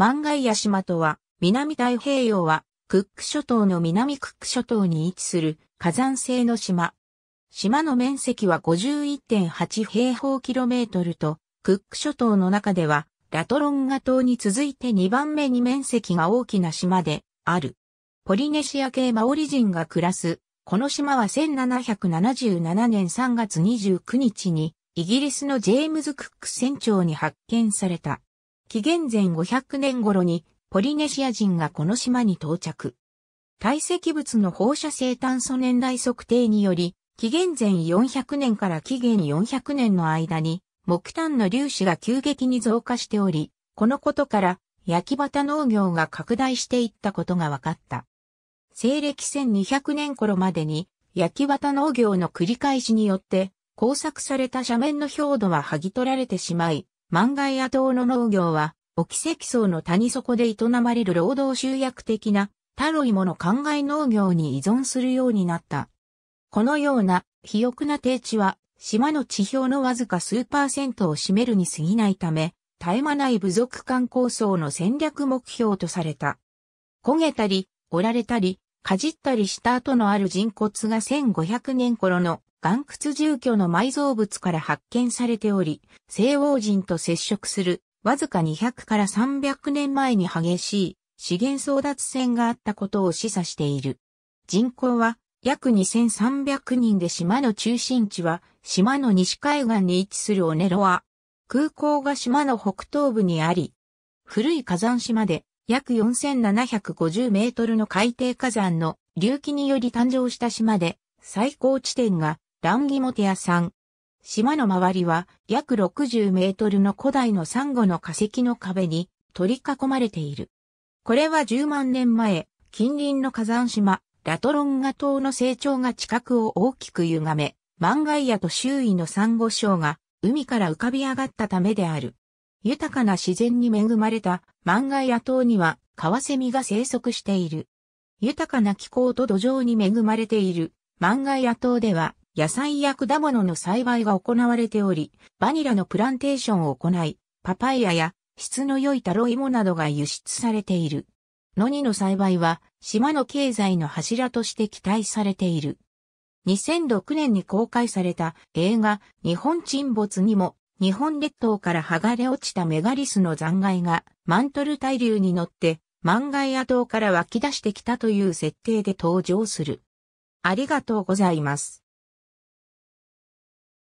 万がア島とは、南太平洋は、クック諸島の南クック諸島に位置する火山性の島。島の面積は51.8平方キロメートルと、クック諸島の中では、ラトロンガ島に続いて2番目に面積が大きな島である。ポリネシア系マオリ人が暮らす、この島は1777年3月29日に、イギリスのジェームズ・クック船長に発見された。紀元前500年頃にポリネシア人がこの島に到着。堆積物の放射性炭素年代測定により、紀元前400年から紀元400年の間に木炭の粒子が急激に増加しており、このことから焼き畑農業が拡大していったことが分かった。西暦1200年頃までに焼き畑農業の繰り返しによって工作された斜面の表土は剥ぎ取られてしまい、万が野島の農業は、沖積層の谷底で営まれる労働集約的な、タロイモの灌漑農業に依存するようになった。このような、肥沃な低地は、島の地表のわずか数パーセントを占めるに過ぎないため、絶え間ない部族間構想の戦略目標とされた。焦げたり、折られたり、かじったりした後のある人骨が1500年頃の岩窟住居の埋蔵物から発見されており、西欧人と接触するわずか200から300年前に激しい資源争奪戦があったことを示唆している。人口は約2300人で島の中心地は島の西海岸に位置するオネロア。空港が島の北東部にあり、古い火山島で約4750メートルの海底火山の隆起により誕生した島で、最高地点がランギモテア山。島の周りは約60メートルの古代のサンゴの化石の壁に取り囲まれている。これは10万年前、近隣の火山島、ラトロンガ島の成長が地殻を大きく歪め、マンガイアと周囲のサンゴ礁が海から浮かび上がったためである。豊かな自然に恵まれた万外野島にはカワセミが生息している。豊かな気候と土壌に恵まれている万外野島では野菜や果物の栽培が行われており、バニラのプランテーションを行い、パパイヤや質の良いタロイモなどが輸出されている。のにの栽培は島の経済の柱として期待されている。2006年に公開された映画日本沈没にも日本列島から剥がれ落ちたメガリスの残骸がマントル対流に乗って万外野島から湧き出してきたという設定で登場する。ありがとうございます。